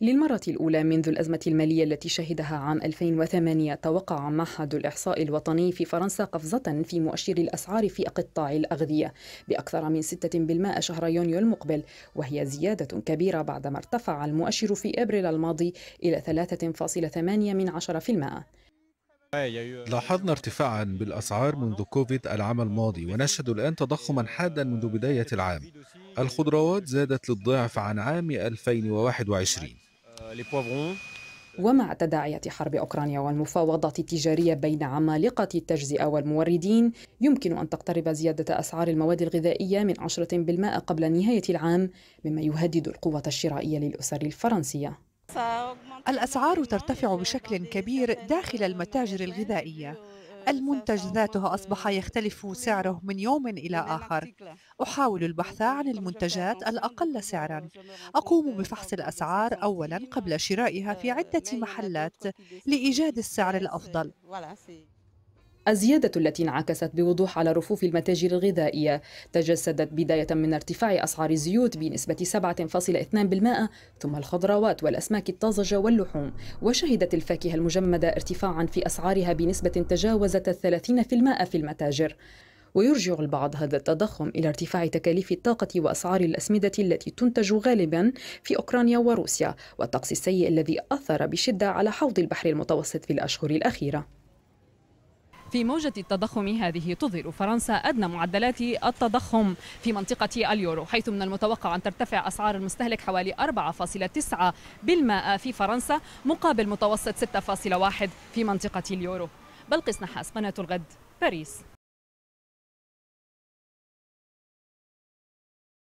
للمرة الأولى منذ الأزمة المالية التي شهدها عام 2008 توقع معهد الإحصاء الوطني في فرنسا قفزة في مؤشر الأسعار في قطاع الأغذية بأكثر من 6% شهر يونيو المقبل وهي زيادة كبيرة بعدما ارتفع المؤشر في أبريل الماضي إلى 3.8 من لاحظنا ارتفاعا بالاسعار منذ كوفيد العام الماضي ونشهد الان تضخما حادا منذ بدايه العام الخضروات زادت للضعف عن عام 2021 ومع تداعيات حرب أوكرانيا والمفاوضات التجارية بين عمالقة التجزئة والموردين يمكن أن تقترب زيادة أسعار المواد الغذائية من 10% قبل نهاية العام مما يهدد القوة الشرائية للأسر الفرنسية الأسعار ترتفع بشكل كبير داخل المتاجر الغذائية المنتج ذاته أصبح يختلف سعره من يوم إلى آخر أحاول البحث عن المنتجات الأقل سعرا أقوم بفحص الأسعار أولا قبل شرائها في عدة محلات لإيجاد السعر الأفضل الزيادة التي انعكست بوضوح على رفوف المتاجر الغذائية تجسدت بداية من ارتفاع أسعار الزيوت بنسبة 7.2% ثم الخضروات والأسماك الطازجة واللحوم وشهدت الفاكهة المجمدة ارتفاعا في أسعارها بنسبة تجاوزت 30% في المتاجر ويرجع البعض هذا التضخم إلى ارتفاع تكاليف الطاقة وأسعار الأسمدة التي تنتج غالبا في أوكرانيا وروسيا والطقس السيء الذي أثر بشدة على حوض البحر المتوسط في الأشهر الأخيرة في موجة التضخم هذه تظهر فرنسا أدنى معدلات التضخم في منطقة اليورو حيث من المتوقع أن ترتفع أسعار المستهلك حوالي 4.9% في فرنسا مقابل متوسط 6.1 في منطقة اليورو بلقيس نحاس قناة الغد باريس